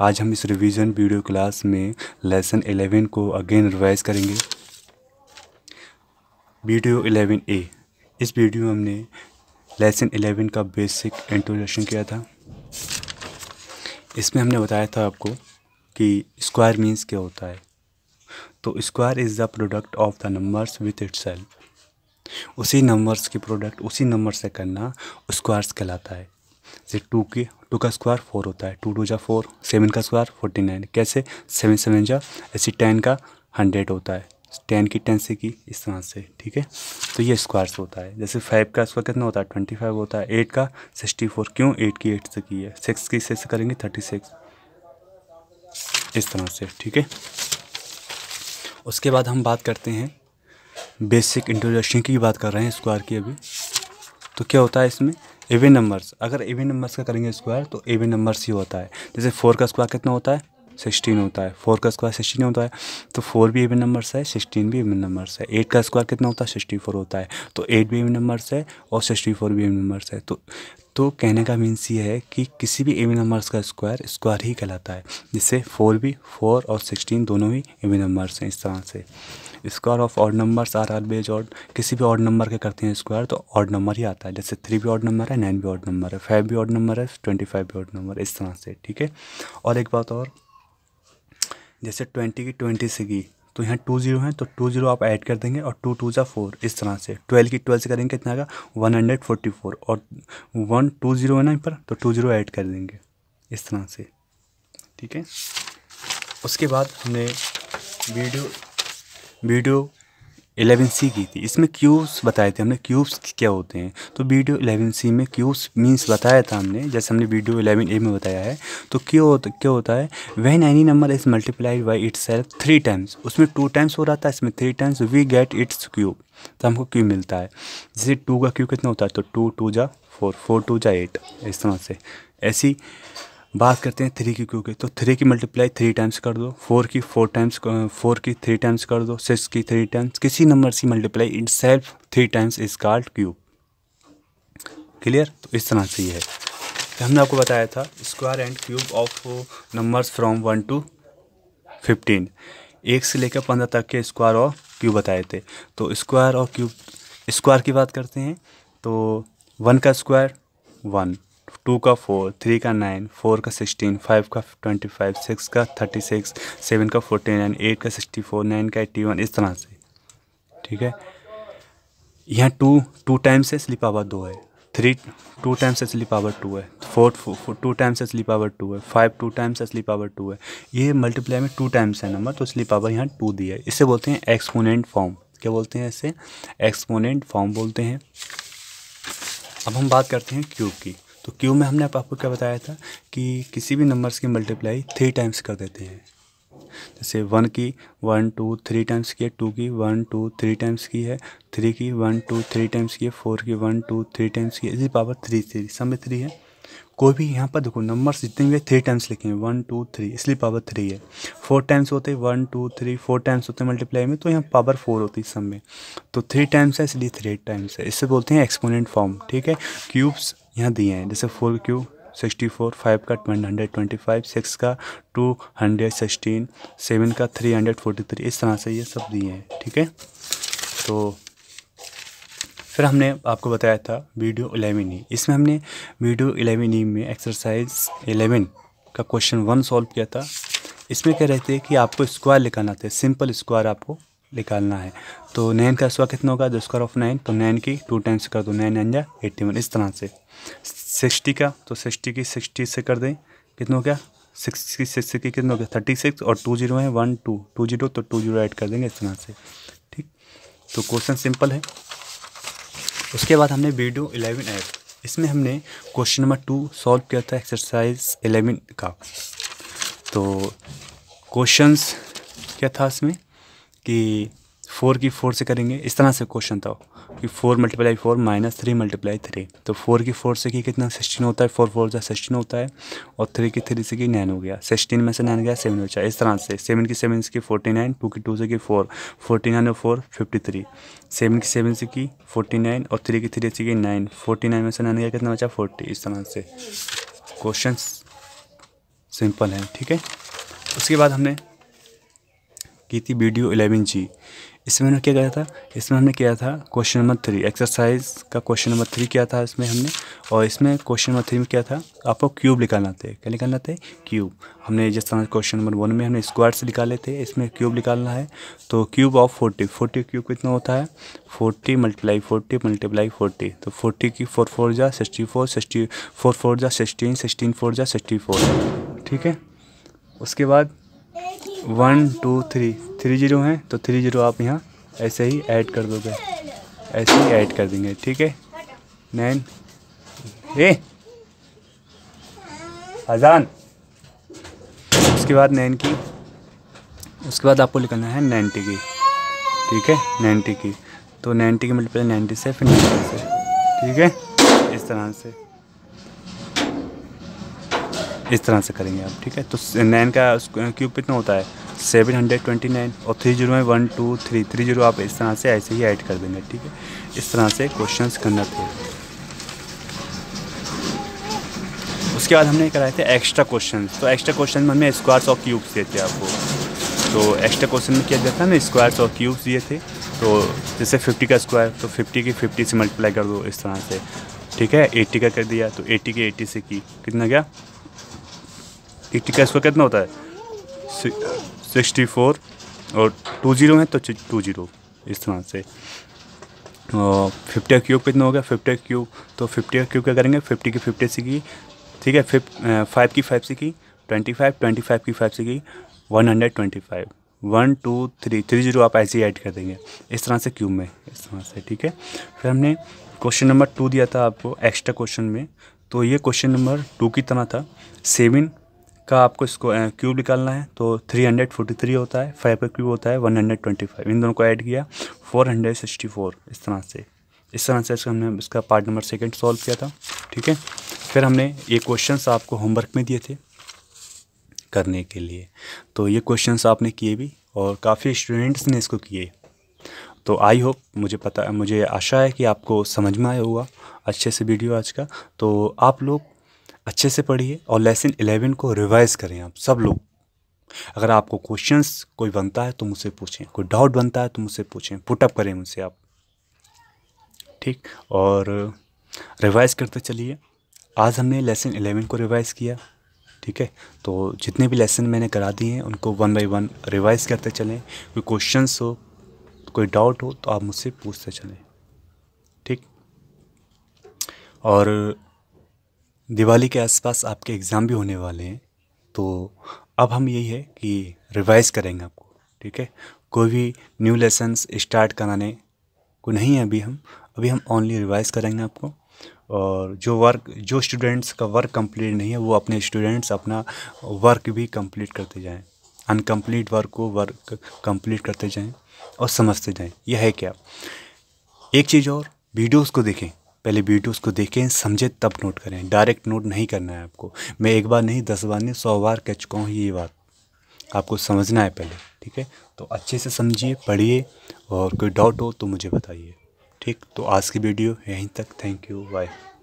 आज हम इस रिवीजन वीडियो क्लास में लेसन 11 को अगेन रिवाइज करेंगे वीडियो 11 ए इस वीडियो में हमने लेसन 11 का बेसिक इंट्रोडक्शन किया था इसमें हमने बताया था आपको कि स्क्वायर मीन्स क्या होता है तो square is the product of the numbers with it उसी नंबर्स की प्रोडक्ट उसी नंबर से करना स्क्वायर्स कहलाता है जैसे टू के टू का स्क्वायर फोर होता है टू टू जा फोर सेवन का स्क्वायर फोर्टी नाइन कैसे सेवन सेवन जा ऐसी टेन का हंड्रेड होता है टेन की टेन से की इस तरह से ठीक है तो ये स्क्वायर्स होता है जैसे फाइव का स्क्वायर कितना होता है ट्वेंटी फाइव होता है एट का सिक्सटी फोर क्यों एट की एट से की है सिक्स की सिक्स करेंगे थर्टी सिक्स इस तरह से ठीक है उसके बाद हम बात करते हैं बेसिक इंट्रोडक्शन की बात कर रहे हैं स्क्वायर की अभी तो क्या होता है इसमें एवन नंबर्स अगर एवन नंबर्स का करेंगे स्क्वायर तो एवन नंबर्स ही होता है जैसे फोर का स्क्वायर कितना होता है सिक्सटीन होता है फोर का स्क्वायर सिक्सटीन होता है तो फोर भी एवन नंबर्स है सिक्सटीन भी एवन नंबर्स है एट का स्क्वायर कितना होता है सिक्सटी फोर होता है तो एट भी एवन नंबर्स है और सिक्सटी फोर भी एवन नंबर्स है तो तो कहने का मीन्स ये है कि किसी भी एवन नंबर्स का स्क्वायर स्क्वायर ही कहलाता है जिससे फोर भी फोर और सिक्सटीन दोनों ही एवन नंबर्स हैं इस तरह से square of odd numbers are always odd किसी भी ऑड नंबर के करते हैं स्क्वायर तो ऑड नंबर ही आता है जैसे थ्री भी ऑड नंबर है नाइन भी ऑड नंबर है फाइव भी ऑड नंबर है ट्वेंटी फाइव भी ऑड नंबर इस तरह से ठीक है और एक बात और जैसे ट्वेंटी की ट्वेंटी से की तो यहाँ टू जीरो हैं तो टू जीरो आप ऐड कर देंगे और टू टू ज़ा फोर इस तरह से ट्वेल्व की ट्वेल्व से करेंगे कितना आएगा वन हंड्रेड फोर्टी फोर और वन टू जीरो है ना यहाँ पर तो टू जीरो ऐड कर देंगे इस तरह से ठीक है उसके बाद हमने वीडियो वीडियो एलेवन सी की थी इसमें क्यूब्स बताए थे हमने क्यूब्स क्या होते हैं तो वीडियो एलेवन सी में क्यूब्स मीन्स बताया था हमने जैसे हमने वीडियो एलेवन ए में बताया है तो क्यों होता क्या होता है when any number is multiplied by itself three times उसमें टू टाइम्स हो रहा था इसमें three times we get its cube तो हमको क्यूब मिलता है जैसे टू का क्यूब कितना होता है तो टू टू जा फोर फोर टू जा एट इस तरह से ऐसी बात करते हैं थ्री की क्यू तो की तो थ्री की मल्टीप्लाई थ्री टाइम्स कर दो फोर की फोर टाइम्स फोर की थ्री टाइम्स कर दो सिक्स की थ्री टाइम्स किसी नंबर से multiply in self three times is called cube clear तो इस तरह से ये है तो हमने आपको बताया था square and cube of numbers from one to fifteen एक से लेकर पंद्रह तक के स्क्वायर और क्यूब बताए थे तो स्क्वायर और क्यूब स्क्वायर की बात करते हैं तो वन का स्क्वायर वन टू का फोर थ्री का नाइन फोर का सिक्सटीन फाइव का ट्वेंटी फाइव सिक्स का थर्टी सिक्स सेवन का फोर्टी नाइन एट का सिक्सटी फोर नाइन का एट्टी वन इस तरह से ठीक है यहाँ टू टू टाइम्स है स्लिप पावर दो है थ्री टू टाइम्स है स्लिप पावर टू है फोर टू टाइम्स है स्लिप पावर टू है फाइव टू टाइम्स है स्लिप पावर टू है ये मल्टीप्लाई में टू टाइम्स है नंबर तो स्लिप पावर यहाँ टू दिया है इसे बोलते हैं एक्सपोनेंट फॉर्म क्या बोलते हैं इसे एक्सपोनेंट फॉर्म बोलते हैं अब हम बात करते हैं क्यूब की तो क्यू में हमने आप आपको क्या बताया था कि किसी भी नंबर्स की मल्टीप्लाई थ्री टाइम्स कर देते हैं जैसे वन की वन टू थ्री टाइम्स की है टू की वन टू थ्री टाइम्स की है थ्री की वन टू थ्री टाइम्स की है फोर की वन टू थ्री टाइम्स की इसी पावर थ्री थ्री सब में थ्री है कोई भी यहाँ पर देखो नंबर्स जितने भी थ्री टाइम्स लिखे हैं वन टू थ्री इसलिए पावर थ्री है फोर टाइम्स होते हैं one two three four times होते हैं मल्टीप्लाई में तो यहाँ पावर फोर होती है सब में तो थ्री टाइम्स है इसलिए थ्री टाइम्स है इससे बोलते हैं एक्सपोनेंट फॉर्म ठीक है क्यूब्स यहाँ दिए हैं जैसे four cube sixty four five का हंड्रेड ट्वेंटी फाइव सिक्स का टू हंड्रेड सिक्सटीन सेवन का थ्री हंड्रेड फोर्टी थ्री इस तरह से ये सब दिए हैं ठीक है तो फिर हमने आपको बताया था वीडियो एलेवन ई इसमें हमने वीडियो एलेवन ई में एक्सरसाइज एलेवन का क्वेश्चन वन सॉल्व किया था इसमें क्या रहते हैं कि आपको स्क्वायर लिखाना था सिंपल स्क्वायर आपको निकालना है तो नाइन का स्वा कितना होगा द स्क्वायर ऑफ नाइन तो नाइन की टू टाइम्स से कर दो नाइन नाइन या एट्टी वन इस तरह से सिक्सटी का तो सिक्सटी की सिक्सटी से कर दें कितना हो गया सिक्स की सिक्स की कितना हो गया थर्टी सिक्स और टू जीरो है वन टू टू जीरो तो टू जीरो ऐड कर देंगे इस तरह से ठीक तो क्वेश्चन सिंपल है उसके बाद हमने वीडियो इलेवन ऐड इसमें हमने क्वेश्चन नंबर टू सॉल्व किया था एक्सरसाइज इलेवन का तो क्वेश्चंस क्या था इसमें कि फोर की फोर से करेंगे इस तरह से क्वेश्चन था कि four multiply four minus three multiply three तो फोर की फोर से की कितना सिक्सटीन होता है फोर फोर से सिक्सटीन होता है और थ्री की थ्री से की नाइन हो गया सिक्सटीन में से नाइन गया सेवन हो जाए इस तरह से सेवन की सेवन से की फोर्टी नाइन टू की टू से की फोर फोर्टी नाइन और फोर फिफ्टी थ्री सेवन की सेवन से की फोर्टी नाइन और थ्री की थ्री से की नाइन फोर्टी नाइन में से नाइन गया कितना बचा फोर्टी इस तरह से क्वेश्चन सिंपल हैं ठीक है उसके बाद हमने की थी वीडियो इलेवन जी इसमें हमने क्या किया था इसमें हमने किया था क्वेश्चन नंबर थ्री एक्सरसाइज का क्वेश्चन नंबर थ्री किया था इसमें हमने और इसमें क्वेश्चन नंबर थ्री में क्या था आपको क्यूब निकालना थे क्या निकालना थे क्यूब हमने जिस तरह क्वेश्चन नंबर वन में हमने स्क्वायर से निकाले थे इसमें क्यूब निकालना है तो cube of forty forty cube कितना होता है forty multiply forty multiply forty तो फोर्टी की फोर फोर जा sixty four sixty four four जा सिक्सटीन सिक्सटीन फोर जा सिक्सटी फोर ठीक है उसके बाद one two three three zero हैं तो थ्री जीरो आप यहाँ ऐसे ही ऐड कर दोगे ऐसे ही ऐड कर देंगे ठीक है नैन ए अजान उसके बाद नैन की उसके बाद आपको निकलना है नाइन्टी की ठीक है नाइन्टी की तो नाइन्टी की पे नाइन्टी से फिर नाइन्टी से ठीक है इस तरह से इस तरह से करेंगे आप ठीक है तो नाइन का क्यूब कितना होता है सेवन हंड्रेड ट्वेंटी नाइन और थ्री जीरो में one two three three zero आप इस तरह से ऐसे ही ऐड कर देंगे ठीक है इस तरह से क्वेश्चन करना थे उसके बाद हमने कराए थे एक्स्ट्रा क्वेश्चन तो एक्स्ट्रा क्वेश्चन में हमें स्क्वायर्स और क्यूब्स दिए थे आपको तो एक्स्ट्रा क्वेश्चन में क्या दिया था ना स्क्वायर्स और क्यूब्स दिए थे तो जैसे फिफ्टी का स्क्वायर तो फिफ्टी की फिफ्टी से मल्टीप्लाई कर दो इस तरह से ठीक है एट्टी का कर दिया तो एट्टी के एट्टी से की कितना गया एक टिक्का स्क्वायर कितना होता है सिक्सटी फोर और टू जीरो है तो टू जीरो इस तरह से फिफ्टी क्यूब कितना हो गया फिफ्टी क्यूब तो फिफ्टी क्यूब क्या करेंगे फिफ्टी की फिफ्टी से की ठीक है फिफ फाइव की फाइव से की ट्वेंटी फाइव ट्वेंटी फाइव की फाइव से की one hundred twenty five one two three three zero आप ऐसे ही ऐड कर देंगे इस तरह से क्यूब में इस तरह से ठीक है फिर हमने क्वेश्चन नंबर टू दिया था आपको एक्स्ट्रा क्वेश्चन में तो ये क्वेश्चन नंबर टू की तरह था सेवन का आपको इसको क्यूब निकालना है तो 343 होता है फाइव का क्यूब होता है 125 इन दोनों को ऐड किया 464 इस तरह से इस तरह से इसका हमने इसका पार्ट नंबर सेकंड सॉल्व किया था ठीक है फिर हमने ये क्वेश्चंस आपको होमवर्क में दिए थे करने के लिए तो ये क्वेश्चंस आपने किए भी और काफ़ी स्टूडेंट्स ने इसको किए तो आई होप मुझे पता मुझे आशा है कि आपको समझ में आया होगा अच्छे से वीडियो आज का तो आप लोग अच्छे से पढ़िए और लेसन इलेवन को रिवाइज करें आप सब लोग अगर आपको क्वेश्चंस कोई बनता है तो मुझसे पूछें कोई डाउट बनता है तो मुझसे पूछें पुटअप करें मुझसे आप ठीक और रिवाइज करते चलिए आज हमने लेसन एलेवन को रिवाइज़ किया ठीक है तो जितने भी लेसन मैंने करा दिए हैं उनको वन बाई वन रिवाइज़ करते चलें कोई क्वेश्चंस हो कोई डाउट हो तो आप मुझसे पूछते चलें ठीक और दिवाली के आसपास आपके एग्ज़ाम भी होने वाले हैं तो अब हम यही है कि रिवाइज़ करेंगे आपको ठीक है कोई भी न्यू लेसन्स स्टार्ट कराने को नहीं है अभी हम अभी हम ओनली रिवाइज़ करेंगे आपको और जो वर्क जो स्टूडेंट्स का वर्क कंप्लीट नहीं है वो अपने स्टूडेंट्स अपना वर्क भी कंप्लीट करते जाएं अनकम्प्लीट वर्क को वर्क कंप्लीट करते जाएं और समझते जाएं यह है क्या एक चीज़ और वीडियोस को देखें पहले वीडियोस को देखें समझें तब नोट करें डायरेक्ट नोट नहीं करना है आपको मैं एक बार नहीं दस बार नहीं सौ बार कह चुका हूँ ये बात आपको समझना है पहले ठीक है तो अच्छे से समझिए पढ़िए और कोई डाउट हो तो मुझे बताइए ठीक तो आज की वीडियो यहीं तक थैंक यू बाय